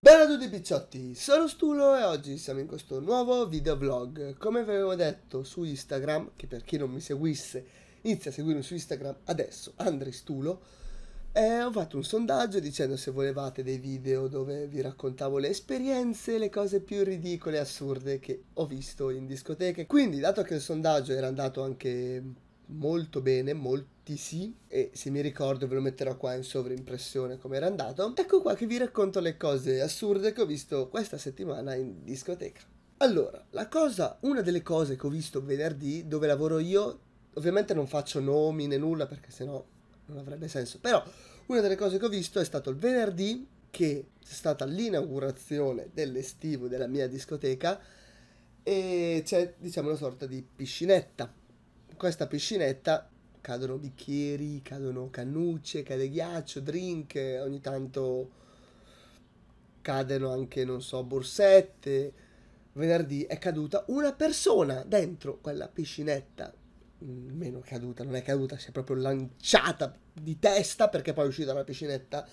Bella a tutti picciotti, sono Stulo e oggi siamo in questo nuovo videoblog. Come vi avevo detto su Instagram, che per chi non mi seguisse inizia a seguirmi su Instagram adesso, Andre Stulo, eh, ho fatto un sondaggio dicendo se volevate dei video dove vi raccontavo le esperienze, le cose più ridicole e assurde che ho visto in discoteche. Quindi, dato che il sondaggio era andato anche molto bene, molti sì, e se mi ricordo ve lo metterò qua in sovrimpressione come era andato, ecco qua che vi racconto le cose assurde che ho visto questa settimana in discoteca. Allora, la cosa, una delle cose che ho visto venerdì dove lavoro io, ovviamente non faccio nomi né nulla perché sennò non avrebbe senso. Però una delle cose che ho visto è stato il venerdì che c'è stata l'inaugurazione dell'estivo della mia discoteca e c'è diciamo una sorta di piscinetta. In questa piscinetta cadono bicchieri, cadono cannucce, cade ghiaccio, drink, ogni tanto cadono anche, non so, borsette. Venerdì è caduta una persona dentro quella piscinetta Mm, meno caduta, non è caduta, si è proprio lanciata di testa perché poi è uscita dalla piscinetta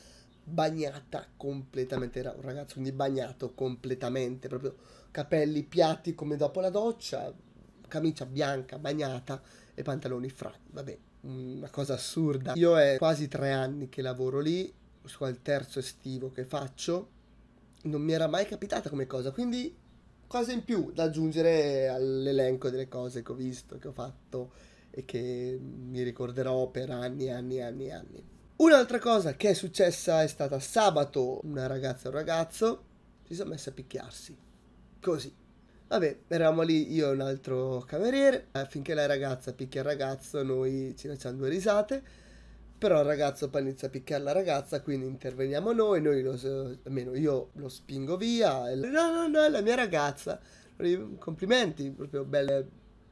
bagnata completamente, era un ragazzo quindi bagnato completamente, proprio capelli piatti come dopo la doccia, camicia bianca bagnata e pantaloni franchi, vabbè, una cosa assurda. Io è quasi tre anni che lavoro lì, sono al terzo estivo che faccio, non mi era mai capitata come cosa, quindi cosa in più da aggiungere all'elenco delle cose che ho visto, che ho fatto e che mi ricorderò per anni e anni e anni e anni. Un'altra cosa che è successa è stata sabato, una ragazza e un ragazzo si sono messi a picchiarsi. Così. Vabbè, eravamo lì io e un altro cameriere, finché la ragazza picchia il ragazzo, noi ci facciamo due risate però il ragazzo poi inizia a picchiare la ragazza, quindi interveniamo noi, noi lo, almeno io lo spingo via, e no no no è la mia ragazza, complimenti, proprio belle,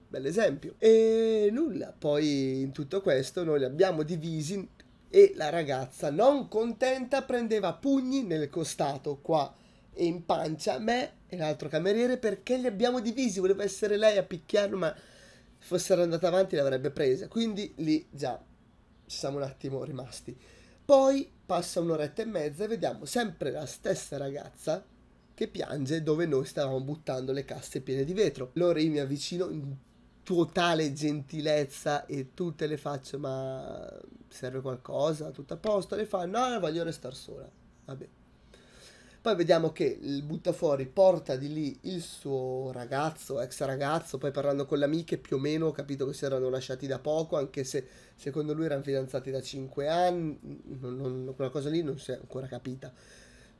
bell'esempio. E nulla, poi in tutto questo noi li abbiamo divisi e la ragazza non contenta prendeva pugni nel costato qua e in pancia me e l'altro cameriere perché li abbiamo divisi, voleva essere lei a picchiarlo ma fossero andata avanti l'avrebbe presa, quindi lì già ci siamo un attimo rimasti. Poi passa un'oretta e mezza e vediamo sempre la stessa ragazza che piange dove noi stavamo buttando le casse piene di vetro. Lori mi avvicino in totale gentilezza e tutte le faccio ma serve qualcosa, tutto a posto, le fa no, voglio restare sola. Vabbè, poi vediamo che il buttafuori porta di lì il suo ragazzo, ex ragazzo, poi parlando con le amiche più o meno ho capito che si erano lasciati da poco, anche se secondo lui erano fidanzati da 5 anni, non, non, quella cosa lì non si è ancora capita.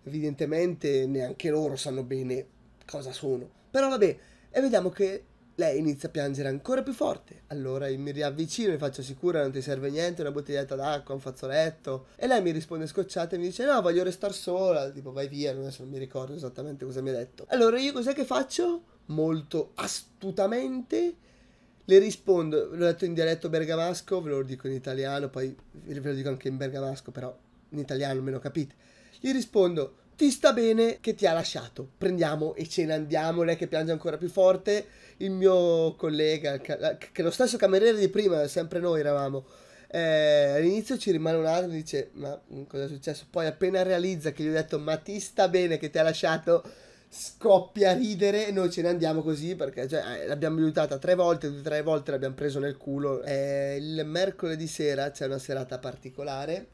Evidentemente neanche loro sanno bene cosa sono. Però vabbè, e vediamo che lei inizia a piangere ancora più forte. Allora io mi riavvicino e faccio sicura, non ti serve niente, una bottiglietta d'acqua, un fazzoletto. E lei mi risponde scocciata e mi dice no, voglio restare sola. Tipo vai via, non, mi ricordo esattamente cosa mi ha detto. Allora io cos'è che faccio? Molto astutamente le rispondo, l'ho detto in dialetto bergamasco, ve lo dico in italiano, poi ve lo dico anche in bergamasco, però in italiano me lo capite. Gli rispondo ti sta bene che ti ha lasciato. Prendiamo e ce ne andiamo. Lei che piange ancora più forte. Il mio collega, che lo stesso cameriere di prima, sempre noi eravamo. Eh, all'inizio ci rimane un altro e dice: Ma mm, cosa è successo? Poi, appena realizza che gli ho detto: Ma ti sta bene che ti ha lasciato scoppia a ridere e noi ce ne andiamo così perché cioè, eh, l'abbiamo aiutata tre volte, tutte tre volte l'abbiamo preso nel culo. Eh, il mercoledì sera c'è una serata particolare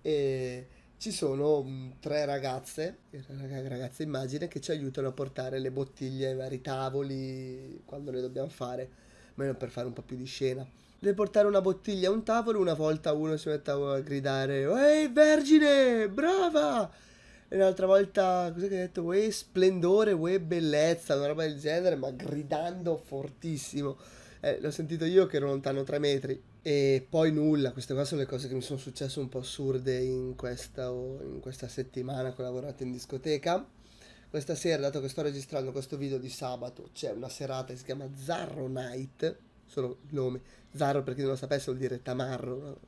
e ci sono mm, tre ragazze, eh, ragazze immagine, che ci aiutano a portare le bottiglie ai vari tavoli quando le dobbiamo fare, meno per fare un po' più di scena. Nel portare una bottiglia a un tavolo, una volta uno si mette a gridare Ehi vergine, brava! E un'altra volta, cos'è che hai detto? Uè splendore, uè bellezza, una roba del genere, ma gridando fortissimo. Eh, l'ho sentito io che ero lontano tre metri e poi nulla, queste qua sono le cose che mi sono successe un po' assurde in questa, in questa settimana che ho lavorato in discoteca. Questa sera, dato che sto registrando questo video di sabato, c'è una serata che si chiama Zarro Night, solo il nome. Zarro, per chi non lo sapesse, vuol dire tamarro.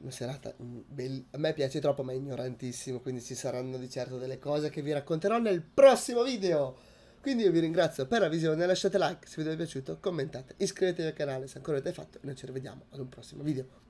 Una serata bell- a me piace troppo, ma è ignorantissimo, quindi ci saranno di certo delle cose che vi racconterò nel prossimo video. Quindi io vi ringrazio per la visione, lasciate like se vi è piaciuto, commentate, iscrivetevi al canale se ancora non l'avete fatto e noi ci rivediamo ad un prossimo video.